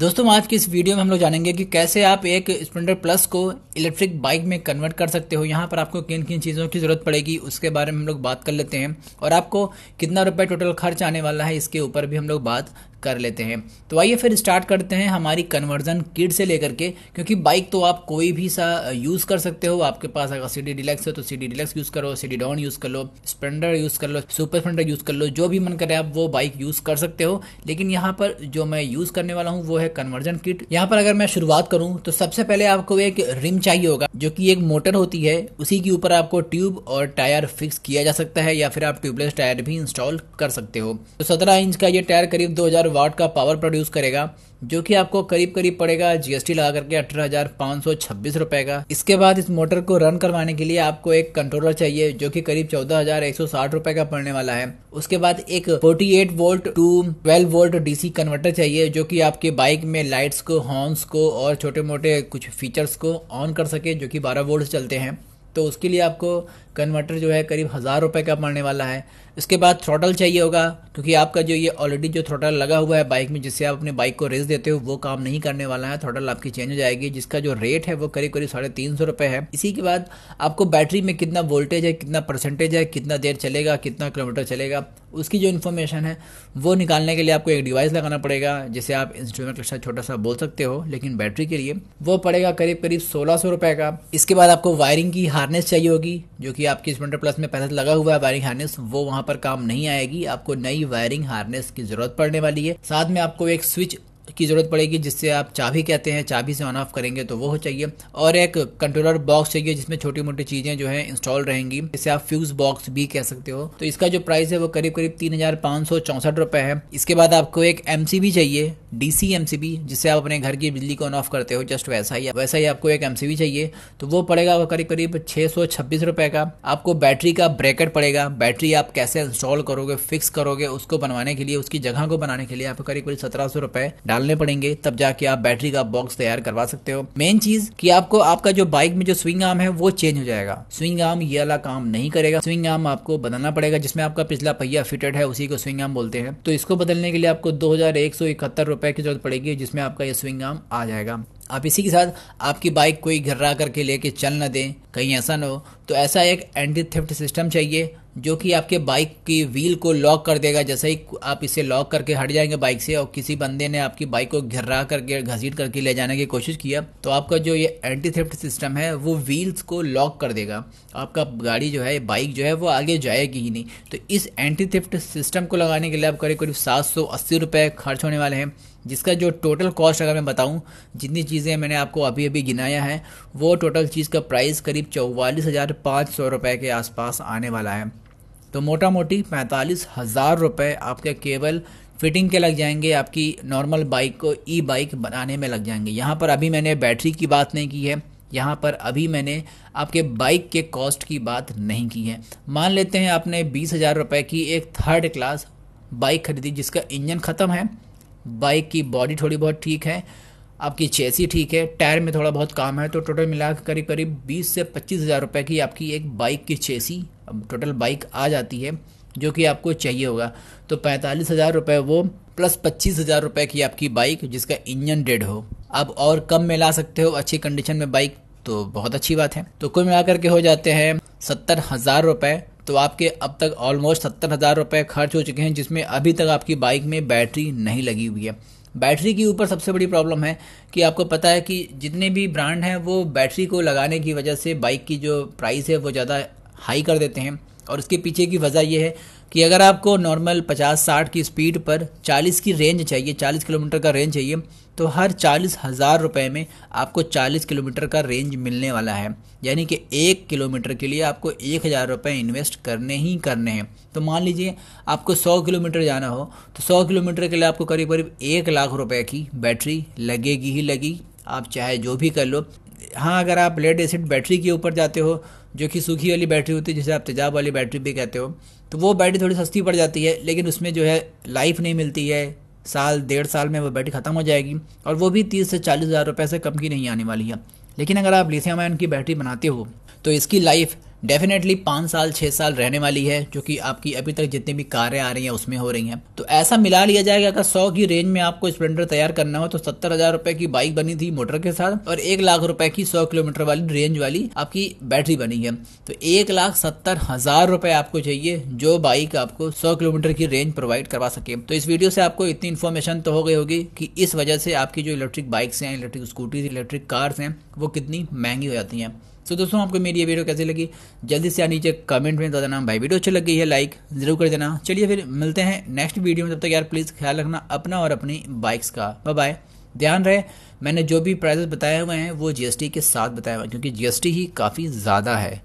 दोस्तों आज की इस वीडियो में हम लोग जानेंगे कि कैसे आप एक स्प्लेंडर प्लस को इलेक्ट्रिक बाइक में कन्वर्ट कर सकते हो यहाँ पर आपको किन किन चीज़ों की ज़रूरत पड़ेगी उसके बारे में हम लोग बात कर लेते हैं और आपको कितना रुपए टोटल खर्च आने वाला है इसके ऊपर भी हम लोग बात कर लेते हैं तो आइए फिर स्टार्ट करते हैं हमारी कन्वर्जन किट से लेकर के क्योंकि बाइक तो आप कोई भी सा यूज़ कर सकते हो आपके पास अगर सी डी डिलेक्स हो तो सी डी डिलेक्स यूज़ करो सी डी डॉन यूज़ कर लो स्पेंडर यूज़ कर लो सुपर स्पेंडर यूज़ कर लो जो भी मन करे आप वो बाइक यूज़ कर सकते हो लेकिन यहाँ पर जो मैं यूज़ करने वाला हूँ वो है कन्वर्जन किट यहाँ पर अगर मैं शुरुआत करूँ तो सबसे पहले आपको एक रिम चाहिए होगा जो कि एक मोटर होती है उसी के ऊपर आपको ट्यूब और टायर फिक्स किया जा सकता है या फिर आप ट्यूबलेस टायर भी इंस्टॉल कर सकते हो तो सत्रह इंच का ये टायर करीब 2000 वाट का पावर प्रोड्यूस करेगा जो कि आपको करीब करीब पड़ेगा जीएसटी लगा करके अठारह हजार पाँच सौ छब्बीस रुपए का इसके बाद इस मोटर को रन करवाने के लिए आपको एक कंट्रोलर चाहिए जो कि करीब चौदह हजार एक सौ साठ रुपए का पड़ने वाला है उसके बाद एक forty eight volt to twelve volt DC converter चाहिए जो कि आपके बाइक में लाइट्स को हॉर्न्स को और छोटे मोटे कुछ फीचर्स को ऑन कर सके जो कि बारह वोल्ट चलते हैं तो उसके लिए आपको कन्वर्टर जो है करीब हज़ार रुपये का पड़ने वाला है इसके बाद थ्रोटल चाहिए होगा क्योंकि आपका जो ये ऑलरेडी जो थ्रोटल लगा हुआ है बाइक में जिससे आप अपने बाइक को रेस देते हो वो काम नहीं करने वाला है थ्रोटल आपकी चेंज हो जाएगी जिसका जो रेट है वो करीब करीब साढ़े तीन सौ रुपये है इसी के बाद आपको बैटरी में कितना वोल्टेज है कितना परसेंटेज है कितना देर चलेगा कितना किलोमीटर चलेगा उसकी जो इन्फॉर्मेशन है वो निकालने के लिए आपको एक डिवाइस लगाना पड़ेगा जिसे आप इंस्ट्रूमेंट के साथ छोटा सा बोल सकते हो लेकिन बैटरी के लिए वो पड़ेगा करीब करीब सोलह सौ रुपये का इसके बाद आपको वायरिंग की हार्नेस चाहिए होगी जो कि आपकी स्प्लेंडर प्लस में पहले लगा हुआ है वायरिंग हार्नेस वो वहाँ पर काम नहीं आएगी आपको नई वायरिंग हार्नेस की ज़रूरत पड़ने वाली है साथ में आपको एक स्विच की ज़रूरत पड़ेगी जिससे आप चाबी कहते हैं चाबी से ऑन ऑफ करेंगे तो वो हो चाहिए और एक कंट्रोलर बॉक्स चाहिए जिसमें छोटी मोटी चीज़ें जो है इंस्टॉल रहेंगी जिसे आप फ्यूज़ बॉक्स भी कह सकते हो तो इसका जो प्राइस है वो करीब करीब तीन हज़ार पाँच सौ चौंसठ रुपये है इसके बाद आपको एक एम चाहिए डी सी एम जिससे आप अपने घर की बिजली को ऑन ऑफ करते हो जस्ट वैसा ही वैसा ही आपको एक एम चाहिए तो वो पड़ेगा वो करीब करीब छः सौ छब्बीस रुपये का आपको बैटरी का ब्रैकेट पड़ेगा बैटरी आप कैसे इंस्टॉल करोगे फिक्स करोगे उसको बनवाने के लिए उसकी जगह को बनाने के लिए आपको करीब करीब सत्रह सौ रुपये डाल डालने पड़ेंगे तब जाके आप बैटरी का बॉक्स तैयार करवा सकते हो मेन चीज कि आपको आपका जो बाइक में जो स्विंग आर्म है वो चेंज हो जाएगा स्विंग आर्म ये वाला काम नहीं करेगा स्विंग आर्म आपको बदलना पड़ेगा जिसमें आपका पिछला पहिया फिटेड है उसी को स्विंग आर्म बोलते हैं तो इसको बदलने के लिए आपको दो रुपए की जरूरत पड़ेगी जिसमें आपका ये स्विंग आर्म आ जाएगा आप इसी के साथ आपकी बाइक कोई घर्रा करके लेके चल ना दें कहीं ऐसा ना हो तो ऐसा एक एंटी थिफ्ट सिस्टम चाहिए जो कि आपके बाइक की व्हील को लॉक कर देगा जैसे ही आप इसे लॉक करके हट जाएंगे बाइक से और किसी बंदे ने आपकी बाइक को घर्रा करके घसीट करके ले जाने की कोशिश किया तो आपका जो ये एंटी थ्रिफ्ट सिस्टम है वो व्हील्स को लॉक कर देगा आपका गाड़ी जो है बाइक जो है वो आगे जाएगी ही नहीं तो इस एंटी थेफ्ट सिस्टम को लगाने के लिए आपका करीब सात सौ अस्सी रुपये खर्च होने वाले हैं जिसका जो टोटल कॉस्ट अगर मैं बताऊं जितनी चीज़ें मैंने आपको अभी अभी गिनाया है वो टोटल चीज़ का प्राइस करीब चौवालीस हज़ार पाँच सौ रुपये के आसपास आने वाला है तो मोटा मोटी पैंतालीस हज़ार रुपये आपके केवल फिटिंग के लग जाएंगे आपकी नॉर्मल बाइक को ई बाइक बनाने में लग जाएंगे यहाँ पर अभी मैंने बैटरी की बात नहीं की है यहाँ पर अभी मैंने आपके बाइक के कॉस्ट की बात नहीं की है मान लेते हैं आपने बीस हज़ार रुपये की एक थर्ड क्लास बाइक खरीदी जिसका इंजन ख़त्म है बाइक की बॉडी थोड़ी बहुत ठीक है आपकी चेसी ठीक है टायर में थोड़ा बहुत काम है तो टोटल मिला करीब करीब बीस से पच्चीस हज़ार रुपये की आपकी एक बाइक की चेसी टोटल बाइक आ जाती है जो कि आपको चाहिए होगा तो पैंतालीस हज़ार रुपये वो प्लस पच्चीस हज़ार रुपये की आपकी बाइक जिसका इंजन डेड हो आप और कम में ला सकते हो अच्छी कंडीशन में बाइक तो बहुत अच्छी बात है तो कुल मिलाकर के हो जाते हैं सत्तर हज़ार रुपये तो आपके अब तक ऑलमोस्ट सत्तर हज़ार रुपये खर्च हो चुके हैं जिसमें अभी तक आपकी बाइक में बैटरी नहीं लगी हुई है बैटरी के ऊपर सबसे बड़ी प्रॉब्लम है कि आपको पता है कि जितने भी ब्रांड हैं वो बैटरी को लगाने की वजह से बाइक की जो प्राइस है वो ज़्यादा हाई कर देते हैं और उसके पीछे की वजह यह है कि अगर आपको नॉर्मल 50-60 की स्पीड पर 40 की रेंज चाहिए 40 किलोमीटर का रेंज चाहिए तो हर चालीस हज़ार रुपये में आपको 40 किलोमीटर का रेंज मिलने वाला है यानी कि एक किलोमीटर के लिए आपको एक हज़ार रुपये इन्वेस्ट करने ही करने हैं तो मान लीजिए आपको 100 किलोमीटर जाना हो तो 100 किलोमीटर के लिए आपको करीब करीब एक लाख रुपए की बैटरी लगेगी ही लगी आप चाहे जो भी कर लो हाँ अगर आप लेड एसिड बैटरी के ऊपर जाते हो जो कि सूखी वाली बैटरी होती है जिसे आप तेजाब वाली बैटरी भी कहते हो तो वो बैटरी थोड़ी सस्ती पड़ जाती है लेकिन उसमें जो है लाइफ नहीं मिलती है साल डेढ़ साल में वो बैटरी ख़त्म हो जाएगी और वो भी तीस से चालीस हज़ार रुपये से कम की नहीं आने वाली है लेकिन अगर आप लिथियम आयन की बैटरी बनाते हो तो इसकी लाइफ डेफिनेटली पाँच साल छः साल रहने वाली है जो कि आपकी अभी तक जितनी भी कारें आ रही हैं उसमें हो रही हैं तो ऐसा मिला लिया जाएगा अगर सौ की रेंज में आपको स्प्लेंडर तैयार करना हो तो सत्तर हज़ार रुपए की बाइक बनी थी मोटर के साथ और एक लाख रुपए की सौ किलोमीटर वाली रेंज वाली आपकी बैटरी बनी है तो एक लाख सत्तर हज़ार रुपए आपको चाहिए जो बाइक आपको सौ किलोमीटर की रेंज प्रोवाइड करवा सके तो इस वीडियो से आपको इतनी इन्फॉर्मेशन तो हो गई होगी कि इस वजह से आपकी जो इलेक्ट्रिक बाइक्स हैं इलेक्ट्रिक स्कूटीज इलेक्ट्रिक कार्स हैं वो कितनी महंगी हो जाती हैं सो दोस्तों आपको मेरी ये वीडियो कैसी लगी जल्दी से आ नीचे कमेंट में बता देना भाई वीडियो अच्छी लग गई है लाइक ज़रूर कर देना चलिए फिर मिलते हैं नेक्स्ट वीडियो में तब तक यार प्लीज़ ख्याल रखना अपना और अपनी बाइक्स का बाय बाय ध्यान रहे मैंने जो भी प्राइजेस बताए हुए हैं वो जीएसटी के साथ बताया हुआ है क्योंकि जीएसटी ही काफ़ी ज़्यादा है